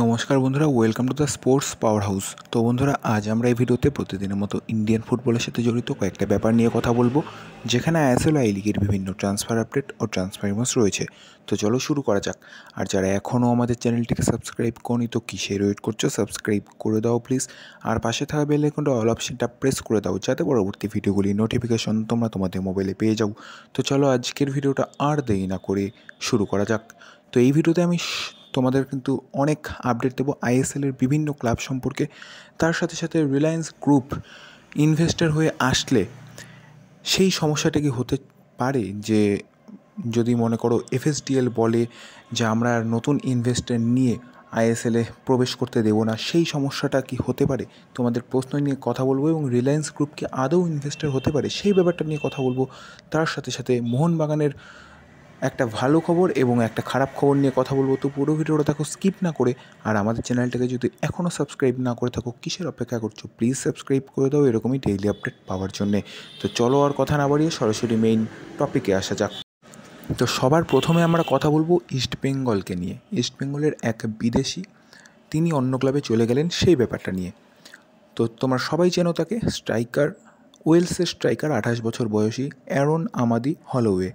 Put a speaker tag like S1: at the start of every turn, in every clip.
S1: নমস্কার বন্ধুরা welcome to the sports power house তো বন্ধুরা আজ আমরা এই ভিডিওতে প্রতিদিনের মতো ইন্ডিয়ান ফুটবলের সাথে জড়িত কয়েকটা ব্যাপার নিয়ে কথা বলবো যেখানে আইএসএল আই লিগের বিভিন্ন ট্রান্সফার আপডেট ও ট্রান্সফার ইমোস রয়েছে তো চলো শুরু করা যাক আর যারা এখনও আমাদের চ্যানেলটিকে সাবস্ক্রাইব করনি তো কিসের ওয়েট করছো সাবস্ক্রাইব করে দাও প্লিজ আর পাশে থাকা বেল আইকনটা অল অপশনটা প্রেস করে দাও যাতে পরবর্তী ভিডিওগুলি নোটিফিকেশন তোমরা তোমাদের মোবাইলে পেয়ে যাও তো চলো আজকের ভিডিওটা আর দেরি না করে শুরু করা যাক তো এই ভিডিওতে আমি তোমাদের কিন্তু অনেক আপডেট দেবো আইএসএলের বিভিন্ন ক্লাব সম্পর্কে তার সাথে সাথে রিলায়েন্স গ্রুপ ইনভেস্টার হয়ে আসলে সেই সমস্যাটা কি হতে পারে যে যদি মনে করো এফএসডিএল বলে যে আমরা নতুন ইনভেস্টার নিয়ে আইএসএলে প্রবেশ করতে দেবো না সেই সমস্যাটা কি হতে পারে তোমাদের প্রশ্ন নিয়ে কথা বলবো এবং রিলায়েন্স গ্রুপ কি আদৌ ইনভেস্টার হতে পারে সেই ব্যাপারটা নিয়ে কথা বলবো তার সাথে সাথে মোহনবাগানের একটা ভালো খবর এবং একটা খারাপ খবর নিয়ে কথা বলবো তো পুরো ভিডিওটা থাকো স্কিপ না করে আর আমাদের চ্যানেলটাকে যদি এখনও সাবস্ক্রাইব না করে থাকো কিসের অপেক্ষা করছো প্লিজ সাবস্ক্রাইব করে দাও এরকমই ডেইলি আপডেট পাওয়ার জন্যে তো চলো আর কথা না বাড়িয়ে সরাসরি মেইন টপিকে আসা যাক তো সবার প্রথমে আমরা কথা বলবো ইস্ট বেঙ্গলকে নিয়ে ইস্ট বেঙ্গলের এক বিদেশি তিনি অন্য ক্লাবে চলে গেলেন সেই ব্যাপারটা নিয়ে তো তোমার সবাই চেনো তাকে স্ট্রাইকার ওয়েলসের স্ট্রাইকার আঠাশ বছর বয়সী অ্যারন আমাদি হলওয়ে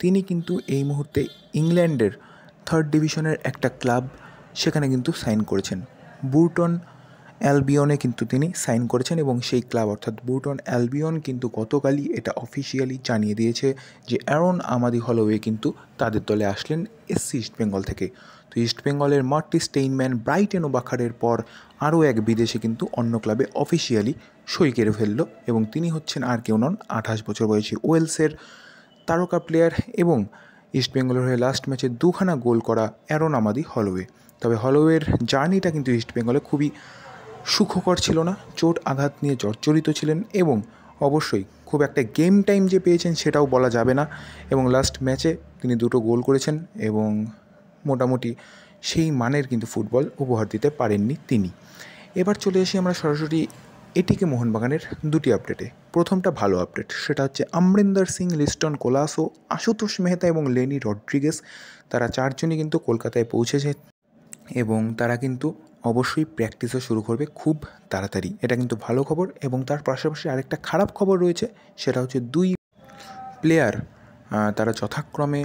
S1: তিনি কিন্তু এই মুহূর্তে ইংল্যান্ডের থার্ড ডিভিশনের একটা ক্লাব সেখানে কিন্তু সাইন করেছেন বুটন অ্যালবিয়নে কিন্তু তিনি সাইন করেছেন এবং সেই ক্লাব অর্থাৎ বুটন অ্যালবিয়ন কিন্তু গতকালই এটা অফিসিয়ালি জানিয়ে দিয়েছে যে অ্যারন আমাদি হলওয়ে কিন্তু তাদের দলে আসলেন এসসি ইস্টবেঙ্গল থেকে তো ইস্টবেঙ্গলের মার্টি স্টেইনম্যান ব্রাইটেন ওবাখারের পর আরও এক বিদেশে কিন্তু অন্য ক্লাবে অফিসিয়ালি সই কেড়ে ফেললো এবং তিনি হচ্ছেন আর কেউ নন আঠাশ বছর বয়সী ওয়েলসের তারকা প্লেয়ার এবং ইস্টবেঙ্গলের হয়ে লাস্ট ম্যাচে দুখানা গোল করা অ্যারন আমাদি হলওয়ে তবে হলওয়ের জার্নিটা কিন্তু ইস্টবেঙ্গলে খুবই সুখকর ছিল না চোট আঘাত নিয়ে জর্জরিত ছিলেন এবং অবশ্যই খুব একটা গেম টাইম যে পেয়েছেন সেটাও বলা যাবে না এবং লাস্ট ম্যাচে তিনি দুটো গোল করেছেন এবং মোটামুটি সেই মানের কিন্তু ফুটবল উপহার দিতে পারেননি তিনি এবার চলে আসি আমরা সরাসরি এটিকে মোহনবাগানের দুটি আপডেটে প্রথমটা ভালো আপডেট সেটা হচ্ছে আমরিন্দর সিং লিস্টন কোলাসো আশুতোষ মেহতা এবং লেনি রড্রিগেস তারা চারজনই কিন্তু কলকাতায় পৌঁছেছে এবং তারা কিন্তু অবশ্যই প্র্যাকটিসও শুরু করবে খুব তাড়াতাড়ি এটা কিন্তু ভালো খবর এবং তার পাশাপাশি আরেকটা খারাপ খবর রয়েছে সেটা হচ্ছে দুই প্লেয়ার তারা যথাক্রমে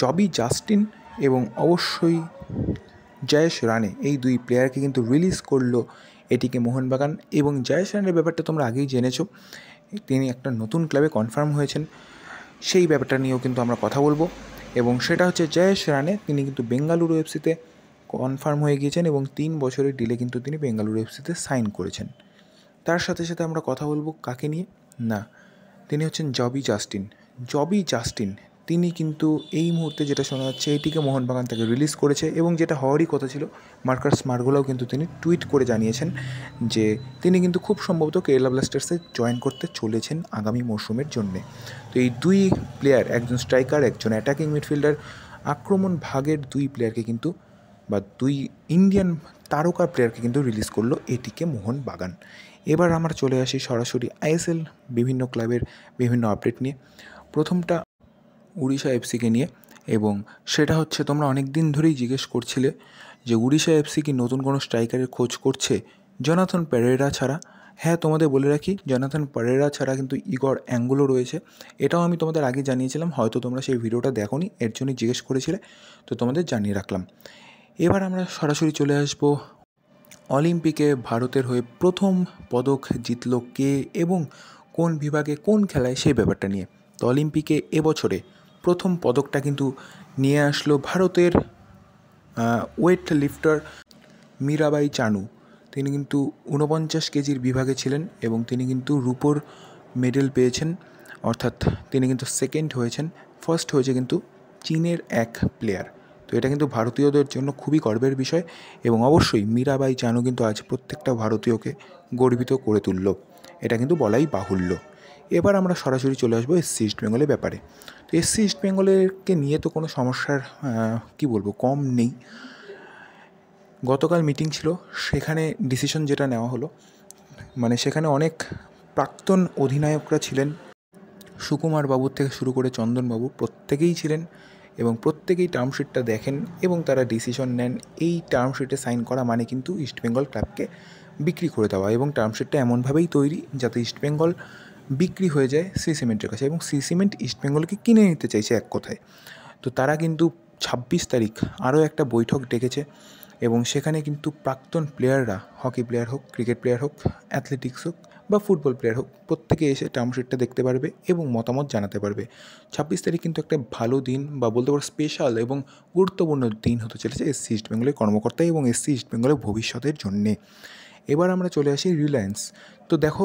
S1: জবি জাস্টিন এবং অবশ্যই জয়েশ রানে এই দুই প্লেয়ারকে কিন্তু রিলিজ করলো এটিকে মোহনবাগান এবং জয়সরণের ব্যাপারটা তোমরা আগেই জেনেছো তিনি একটা নতুন ক্লাবে কনফার্ম হয়েছেন সেই ব্যাপারটা নিয়েও কিন্তু আমরা কথা বলবো এবং সেটা হচ্ছে জয়েশ রানে তিনি কিন্তু বেঙ্গালুরু এফসিতে কনফার্ম হয়ে গিয়েছেন এবং তিন বছরের ডিলে কিন্তু তিনি বেঙ্গালুরু এফসিতে সাইন করেছেন তার সাথে সাথে আমরা কথা বলবো কাকে নিয়ে না তিনি হচ্ছেন জবি জাস্টিন জবি জাস্টিন তিনি কিন্তু এই মুহূর্তে যেটা শোনা যাচ্ছে এইটিকে মোহনবাগান তাকে রিলিজ করেছে এবং যেটা হওয়ারই কথা ছিল মার্কাস মার্গোলাও কিন্তু তিনি টুইট করে জানিয়েছেন যে তিনি কিন্তু খুব সম্ভবত কেরালা ব্লাস্টার্সে জয়েন করতে চলেছেন আগামী মরশুমের জন্যে তো এই দুই প্লেয়ার একজন স্ট্রাইকার একজন অ্যাটাকিং মিডফিল্ডার আক্রমণ ভাগের দুই প্লেয়ারকে কিন্তু বা দুই ইন্ডিয়ান তারকা প্লেয়ারকে কিন্তু রিলিজ করলো এটিকে মোহন বাগান এবার আমরা চলে আসি সরাসরি আইএসএল বিভিন্ন ক্লাবের বিভিন্ন আপডেট নিয়ে প্রথমটা উড়িষ্যা এফসিকে নিয়ে এবং সেটা হচ্ছে তোমরা অনেক দিন ধরেই জিজ্ঞেস করছিলে যে উড়িষ্যা এফসি কি নতুন কোনো স্ট্রাইকারের খোঁজ করছে জনাথন প্যারেরা ছাড়া হ্যাঁ তোমাদের বলে রাখি জনাথন পারেরা ছাড়া কিন্তু ইগর অ্যাঙ্গুলো রয়েছে এটাও আমি তোমাদের আগে জানিয়েছিলাম হয়তো তোমরা সেই ভিডিওটা দেখোনি এর জন্যই জিজ্ঞেস করেছিলে তো তোমাদের জানিয়ে রাখলাম এবার আমরা সরাসরি চলে আসব অলিম্পিকে ভারতের হয়ে প্রথম পদক জিতল কে এবং কোন বিভাগে কোন খেলায় সেই ব্যাপারটা নিয়ে তো অলিম্পিকে এবছরে প্রথম পদকটা কিন্তু নিয়ে আসলো ভারতের ওয়েট লিফটার মীরাবাই চানু তিনি কিন্তু ঊনপঞ্চাশ কেজির বিভাগে ছিলেন এবং তিনি কিন্তু রুপোর মেডেল পেয়েছেন অর্থাৎ তিনি কিন্তু সেকেন্ড হয়েছেন ফার্স্ট হয়েছে কিন্তু চীনের এক প্লেয়ার তো এটা কিন্তু ভারতীয়দের জন্য খুবই গর্বের বিষয় এবং অবশ্যই মীরাবাই চানু কিন্তু আজ প্রত্যেকটা ভারতীয়কে গর্বিত করে তুলল এটা কিন্তু বলাই বাহুল্য এবার আমরা সরাসরি চলে আসবো এসসি ইস্ট বেঙ্গলের ব্যাপারে তো এসসি ইস্ট বেঙ্গলেরকে নিয়ে তো কোনো সমস্যার কি বলবো কম নেই গতকাল মিটিং ছিল সেখানে ডিসিশন যেটা নেওয়া হলো মানে সেখানে অনেক প্রাক্তন অধিনায়করা ছিলেন সুকুমার বাবুর থেকে শুরু করে চন্দনবাবু প্রত্যেকেই ছিলেন এবং প্রত্যেকেই টার্মশিটটা দেখেন এবং তারা ডিসিশন নেন এই টার্মশিটে সাইন করা মানে কিন্তু ইস্টবেঙ্গল ক্লাবকে বিক্রি করে দেওয়া এবং টার্মশিটটা এমনভাবেই তৈরি যাতে ইস্টবেঙ্গল বিক্রি হয়ে যায় সি সিমেন্টের কাছে এবং সি সিমেন্ট ইস্টবেঙ্গলকে কিনে নিতে চাইছে এক কথায় তো তারা কিন্তু ছাব্বিশ তারিখ আরও একটা বৈঠক ডেকেছে এবং সেখানে কিন্তু প্রাক্তন প্লেয়াররা হকি প্লেয়ার হোক ক্রিকেট প্লেয়ার হোক অ্যাথলেটিক্স হোক বা ফুটবল প্লেয়ার হোক প্রত্যেকে এসে টার্মশিটটা দেখতে পারবে এবং মতামত জানাতে পারবে ছাব্বিশ তারিখ কিন্তু একটা ভালো দিন বা বলতে পারো স্পেশাল এবং গুরুত্বপূর্ণ দিন হতে চলেছে এসসি ইস্টবেঙ্গলের কর্মকর্তা এবং এসসি ইস্টবেঙ্গলের ভবিষ্যতের জন্যে এবার আমরা চলে আসি রিলায়েন্স তো দেখো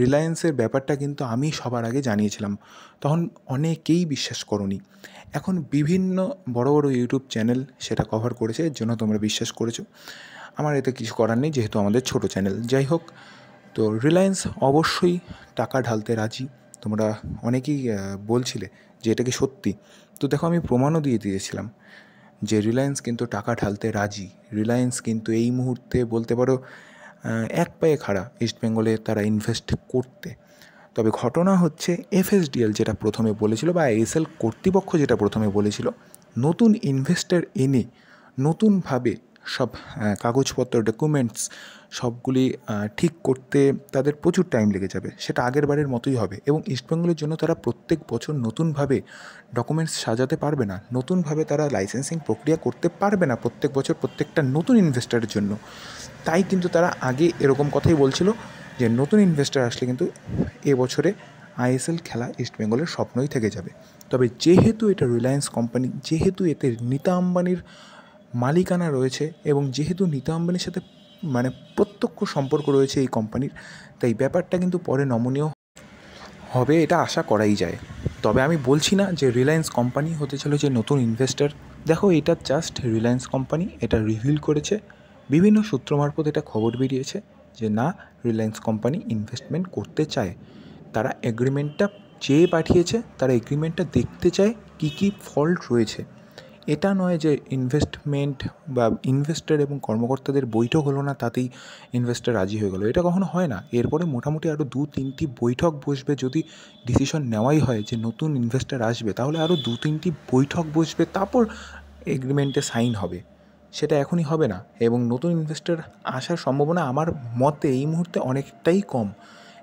S1: রিলায়েন্সের ব্যাপারটা কিন্তু আমি সবার আগে জানিয়েছিলাম তখন অনেকেই বিশ্বাস করনি এখন বিভিন্ন বড় বড় ইউটিউব চ্যানেল সেটা কভার করেছে এর জন্য তোমরা বিশ্বাস করেছো আমার এতে কিছু করার নেই যেহেতু আমাদের ছোট চ্যানেল যাই হোক তো রিলায়েন্স অবশ্যই টাকা ঢালতে রাজি তোমরা অনেকেই বলছিলে যে এটা কি সত্যি তো দেখো আমি প্রমাণও দিয়ে দিয়েছিলাম যে রিলায়েন্স কিন্তু টাকা ঢালতে রাজি রিলায়েন্স কিন্তু এই মুহূর্তে বলতে পারো এক পায়ে খাড়া ইস্টবেঙ্গলে তারা ইনভেস্ট করতে তবে ঘটনা হচ্ছে এফএসডিএল যেটা প্রথমে বলেছিল বা এসএল কর্তৃপক্ষ যেটা প্রথমে বলেছিল নতুন ইনভেস্টর এনে নতুনভাবে সব কাগজপত্র ডকুমেন্টস সবগুলি ঠিক করতে তাদের প্রচুর টাইম লেগে যাবে সেটা আগের বারের মতোই হবে এবং ইস্টবেঙ্গলের জন্য তারা প্রত্যেক বছর নতুনভাবে ডকুমেন্টস সাজাতে পারবে না নতুনভাবে তারা লাইসেন্সিং প্রক্রিয়া করতে পারবে না প্রত্যেক বছর প্রত্যেকটা নতুন ইনভেস্টারের জন্য তাই কিন্তু তারা আগে এরকম কথাই বলছিল যে নতুন ইনভেস্টার আসলে কিন্তু এবছরে আইএসএল খেলা ইস্টবেঙ্গলের স্বপ্নই থেকে যাবে তবে যেহেতু এটা রিলায়েন্স কোম্পানি যেহেতু এতে নিতা আম্বানির মালিকানা রয়েছে এবং যেহেতু নীতা আম্বানির সাথে মানে প্রত্যক্ষ সম্পর্ক রয়েছে এই কোম্পানির তাই ব্যাপারটা কিন্তু পরে নমনীয় হবে এটা আশা করাই যায় তবে আমি বলছি না যে রিলায়েন্স কোম্পানি হতে চলেছে নতুন ইনভেস্টার দেখো এটা জাস্ট রিলায়েন্স কোম্পানি এটা রিভিল করেছে বিভিন্ন সূত্র মারফত এটা খবর বেরিয়েছে যে না রিলায়েন্স কোম্পানি ইনভেস্টমেন্ট করতে চায় তারা এগ্রিমেন্টটা চেয়ে পাঠিয়েছে তারা এগ্রিমেন্টটা দেখতে চায় কি কি ফল্ট রয়েছে এটা নয় যে ইনভেস্টমেন্ট বা ইনভেস্টার এবং কর্মকর্তাদের বৈঠক হলো না তাতেই ইনভেস্টার রাজি হয়ে গেলো এটা কখনো হয় না এরপরে মোটামুটি আরও দু তিনটি বৈঠক বসবে যদি ডিসিশন নেওয়াই হয় যে নতুন ইনভেস্টার আসবে তাহলে আরও দু তিনটি বৈঠক বসবে তারপর এগ্রিমেন্টে সাইন হবে সেটা এখনই হবে না এবং নতুন ইনভেস্টার আসার সম্ভাবনা আমার মতে এই মুহূর্তে অনেকটাই কম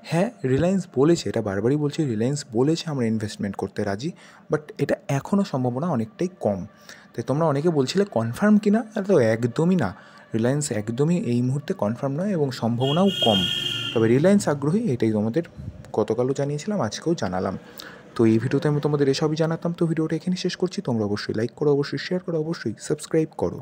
S1: হ্যাঁ রিলায়েন্স বলেছে এটা বারবারই বলছি রিলায়েন্স বলেছে আমরা ইনভেস্টমেন্ট করতে রাজি বাট এটা এখনও সম্ভাবনা অনেকটাই কম তাই তোমরা অনেকে বলছিলে কনফার্ম কি না তো একদমই না রিলায়েন্স একদমই এই মুহূর্তে কনফার্ম নয় এবং সম্ভাবনাও কম তবে রিলায়েন্স আগ্রহী এটাই তোমাদের গতকালও জানিয়েছিলাম আজকেও জানালাম তো এই ভিডিওতে আমি তোমাদের এসবই জানাতাম তো ভিডিওটা এখানে শেষ করছি তোমরা অবশ্যই লাইক করো অবশ্যই শেয়ার করো অবশ্যই সাবস্ক্রাইব করো